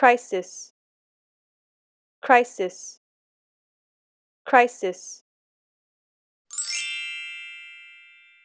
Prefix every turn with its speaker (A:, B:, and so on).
A: crisis crisis crisis